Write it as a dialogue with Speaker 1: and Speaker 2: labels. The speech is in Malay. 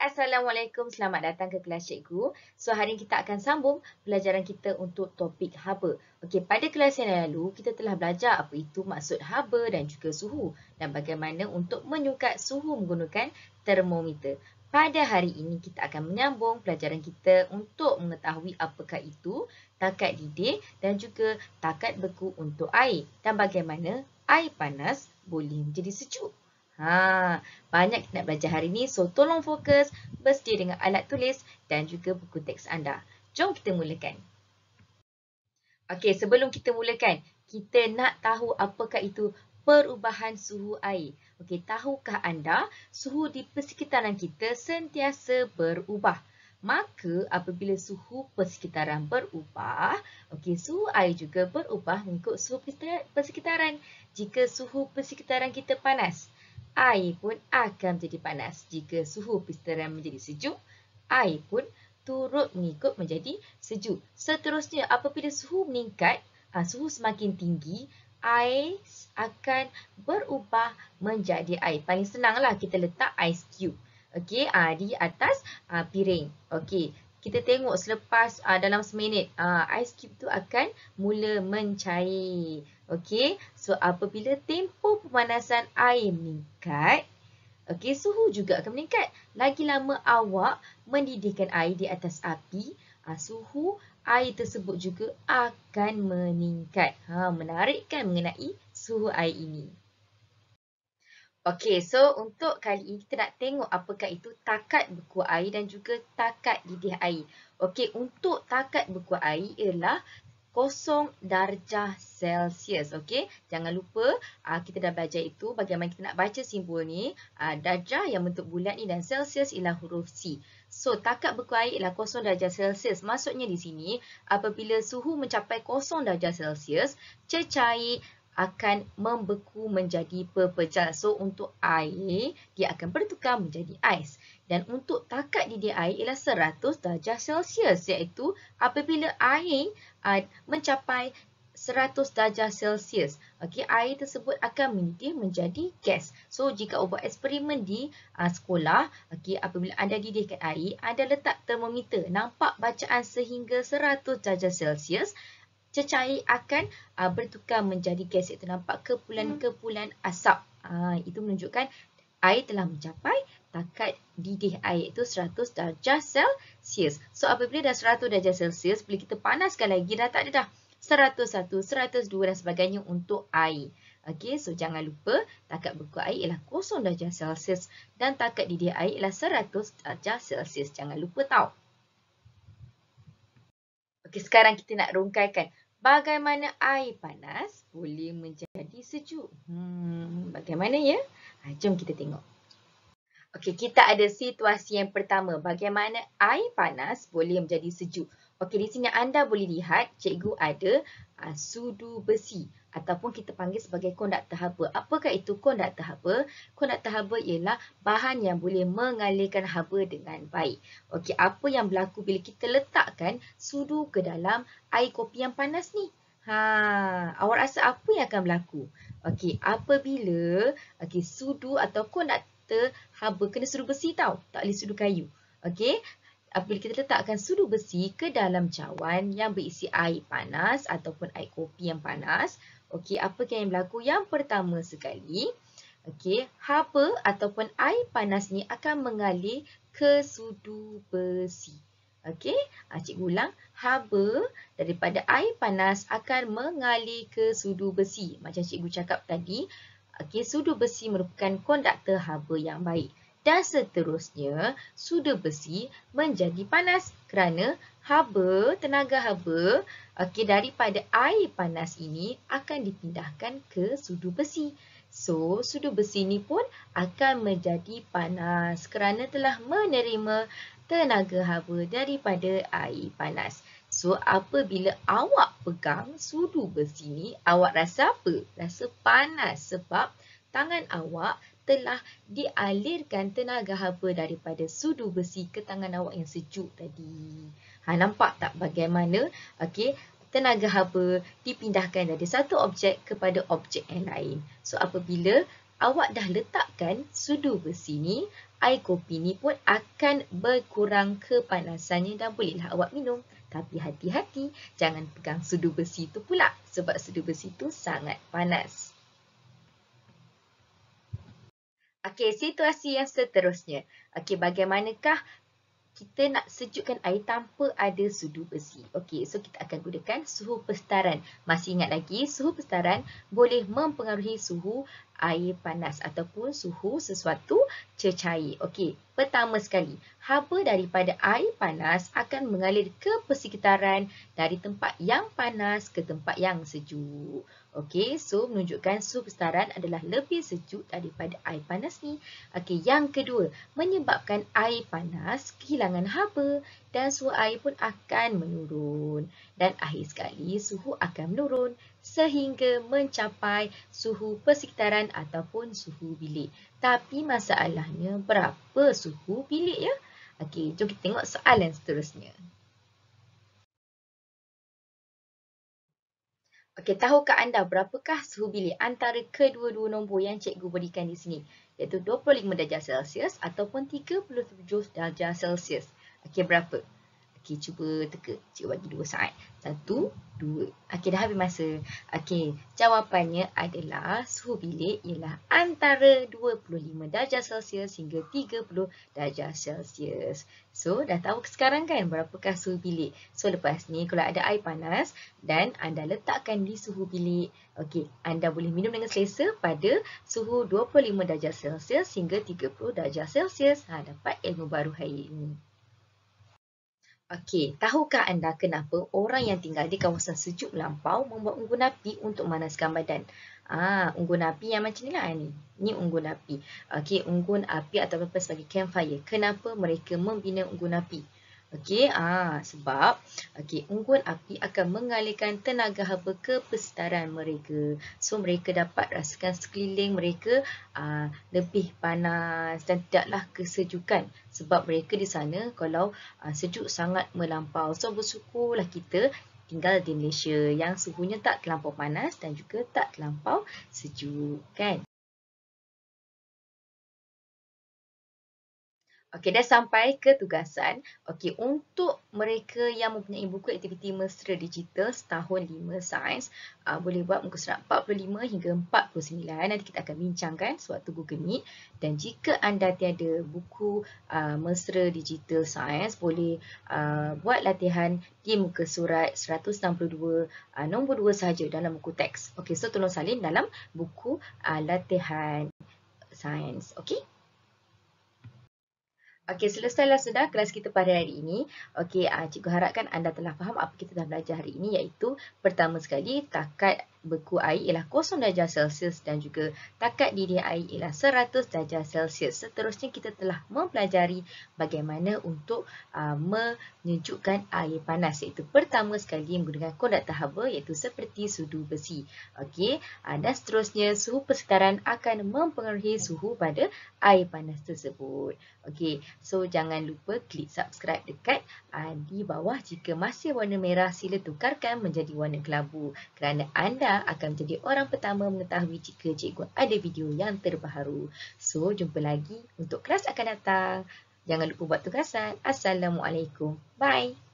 Speaker 1: Assalamualaikum. Selamat datang ke kelas cikgu. So, hari kita akan sambung pelajaran kita untuk topik haba. Okey, pada kelas yang lalu, kita telah belajar apa itu maksud haba dan juga suhu dan bagaimana untuk menyukat suhu menggunakan termometer. Pada hari ini, kita akan menyambung pelajaran kita untuk mengetahui apakah itu takat didih dan juga takat beku untuk air dan bagaimana air panas boleh menjadi sejuk. Ha, banyak kita nak belajar hari ini, so tolong fokus bersedia dengan alat tulis dan juga buku teks anda. Jom kita mulakan. Okey, sebelum kita mulakan, kita nak tahu apakah itu perubahan suhu air. Okey, tahukah anda suhu di persekitaran kita sentiasa berubah? Maka apabila suhu persekitaran berubah, okey suhu air juga berubah mengikut suhu persekitaran. Jika suhu persekitaran kita panas, air pun akan menjadi panas. Jika suhu pisteran menjadi sejuk, air pun turut mengikut menjadi sejuk. Seterusnya, apabila suhu meningkat, ha, suhu semakin tinggi, ais akan berubah menjadi air. Paling senanglah kita letak ice cube okay, ha, di atas ha, piring. Okey. Kita tengok selepas uh, dalam seminit, uh, ice cube tu akan mula mencair. Okey, so apabila tempo pemanasan air meningkat, okey, suhu juga akan meningkat. Lagi lama awak mendidihkan air di atas api, ah, suhu air tersebut juga akan meningkat. Ha, menarik kan mengenai suhu air ini. Okey, so untuk kali ini kita nak tengok apakah itu takat beku air dan juga takat didih air. Okey, untuk takat beku air ialah kosong darjah Celsius. Okey, jangan lupa aa, ah, kita dah belajar itu bagaimana kita nak baca simbol ni. Aa, ah, darjah yang bentuk bulat ni dan Celsius ialah huruf C. So, takat beku air ialah kosong darjah Celsius. Maksudnya di sini, apabila suhu mencapai kosong darjah Celsius, cecair akan membeku menjadi pepejal. So, untuk air, dia akan bertukar menjadi ais. Dan untuk takat didih air ialah 100 darjah Celsius iaitu apabila air uh, mencapai 100 darjah Celsius. Okey, air tersebut akan mendidih menjadi gas. So, jika buat eksperimen di uh, sekolah, okey, apabila anda didihkan air, anda letak termometer, nampak bacaan sehingga 100 darjah Celsius, cecair akan uh, bertukar menjadi gas. Itu nampak kepulan-kepulan asap. Uh, itu menunjukkan air telah mencapai takat didih air itu 100 darjah Celsius. So apabila dah 100 darjah Celsius, boleh kita panaskan lagi dah tak ada dah 101, 102 dan sebagainya untuk air. Okey, so jangan lupa takat beku air ialah 0 darjah Celsius dan takat didih air ialah 100 darjah Celsius. Jangan lupa tau. Okey, sekarang kita nak rungkaikan bagaimana air panas boleh menjadi sejuk. Hmm, bagaimana ya? Ha, jom kita tengok. Okey, kita ada situasi yang pertama. Bagaimana air panas boleh menjadi sejuk? Okey, di sini anda boleh lihat cikgu ada ha, sudu besi ataupun kita panggil sebagai konduktor haba. Apakah itu konduktor haba? Konduktor haba ialah bahan yang boleh mengalirkan haba dengan baik. Okey, apa yang berlaku bila kita letakkan sudu ke dalam air kopi yang panas ni? Ha, awak rasa apa yang akan berlaku? Okey, apabila okey sudu atau konduktor haba kena sudu besi tau. Tak boleh sudu kayu. Okey. Apabila kita letakkan sudu besi ke dalam cawan yang berisi air panas ataupun air kopi yang panas, okey, apa yang berlaku? Yang pertama sekali, okey, haba ataupun air panas ni akan mengalir ke sudu besi. Okey, ah, cikgu ulang, haba daripada air panas akan mengalir ke sudu besi. Macam cikgu cakap tadi, okay, sudu besi merupakan konduktor haba yang baik. Dan seterusnya, sudu besi menjadi panas kerana haba, tenaga haba okay, daripada air panas ini akan dipindahkan ke sudu besi. So, sudu besi ini pun akan menjadi panas kerana telah menerima tenaga haba daripada air panas. So, apabila awak pegang sudu besi ni, awak rasa apa? Rasa panas sebab tangan awak telah dialirkan tenaga haba daripada sudu besi ke tangan awak yang sejuk tadi. Ha, nampak tak bagaimana okay, tenaga haba dipindahkan dari satu objek kepada objek yang lain. So, apabila awak dah letakkan sudu besi ni, air kopi ni pun akan berkurang kepanasannya dan bolehlah awak minum. Tapi hati-hati, jangan pegang sudu besi itu pula sebab sudu besi itu sangat panas. Okey, situasi yang seterusnya. Okey, bagaimanakah kita nak sejukkan air tanpa ada sudu besi? Okey, so kita akan gunakan suhu pestaran. Masih ingat lagi, suhu pestaran boleh mempengaruhi suhu air panas ataupun suhu sesuatu cecair. Okey, pertama sekali, haba daripada air panas akan mengalir ke persekitaran dari tempat yang panas ke tempat yang sejuk. Okey, so menunjukkan suhu kestaran adalah lebih sejuk daripada air panas ni. Okey, yang kedua, menyebabkan air panas kehilangan haba dan suhu air pun akan menurun. Dan akhir sekali, suhu akan menurun sehingga mencapai suhu persekitaran ataupun suhu bilik. Tapi masalahnya berapa suhu bilik ya? Okey, jom kita tengok soalan seterusnya. Okey, tahukah anda berapakah suhu bilik antara kedua-dua nombor yang cikgu berikan di sini? Iaitu 25 darjah Celsius ataupun 37 darjah Celsius. Okey, berapa? Berapa? Okey, cuba teka. Cik bagi dua saat. Satu, dua. Okey, dah habis masa. Okay jawapannya adalah suhu bilik ialah antara 25 darjah Celsius hingga 30 darjah Celsius. So, dah tahu sekarang kan berapakah suhu bilik? So, lepas ni kalau ada air panas dan anda letakkan di suhu bilik, okay anda boleh minum dengan selesa pada suhu 25 darjah Celsius hingga 30 darjah Celsius. Ha, dapat ilmu baru hari ini. Okey, tahukah anda kenapa orang yang tinggal di kawasan sejuk lampau membuat unggun api untuk manaskan badan? Ah, unggun api yang macam ni lah ni. Ni unggun api. Okey, unggun api atau apa sebagai campfire. Kenapa mereka membina unggun api? Okey, ah sebab okey unggun api akan mengalirkan tenaga haba ke persetaraan mereka. So mereka dapat rasakan sekeliling mereka aa, ah, lebih panas dan tidaklah kesejukan sebab mereka di sana kalau aa, ah, sejuk sangat melampau. So bersyukurlah kita tinggal di Malaysia yang suhunya tak terlampau panas dan juga tak terlampau sejuk kan. Okey, dah sampai ke tugasan. Okey, untuk mereka yang mempunyai buku aktiviti mesra digital setahun 5 sains, uh, boleh buat muka surat 45 hingga 49. Nanti kita akan bincangkan sewaktu Google Meet. Dan jika anda tiada buku uh, mesra digital sains, boleh uh, buat latihan di muka surat 162 uh, nombor 2 sahaja dalam buku teks. Okey, so tolong salin dalam buku uh, latihan sains. Okey? Okey, selesailah sudah kelas kita pada hari ini. Okey, uh, cikgu harapkan anda telah faham apa kita dah belajar hari ini iaitu pertama sekali, takat beku air ialah 0 darjah Celsius dan juga takat didih air ialah 100 darjah Celsius. Seterusnya, kita telah mempelajari bagaimana untuk uh, menyejukkan air panas iaitu pertama sekali menggunakan konduktor haba iaitu seperti sudu besi. Okey, uh, dan seterusnya, suhu persekitaran akan mempengaruhi suhu pada air panas tersebut. Okey, So jangan lupa klik subscribe dekat uh, di bawah jika masih warna merah sila tukarkan menjadi warna kelabu kerana anda akan menjadi orang pertama mengetahui jika cikgu ada video yang terbaru. So jumpa lagi untuk kelas akan datang. Jangan lupa buat tugasan. Assalamualaikum. Bye.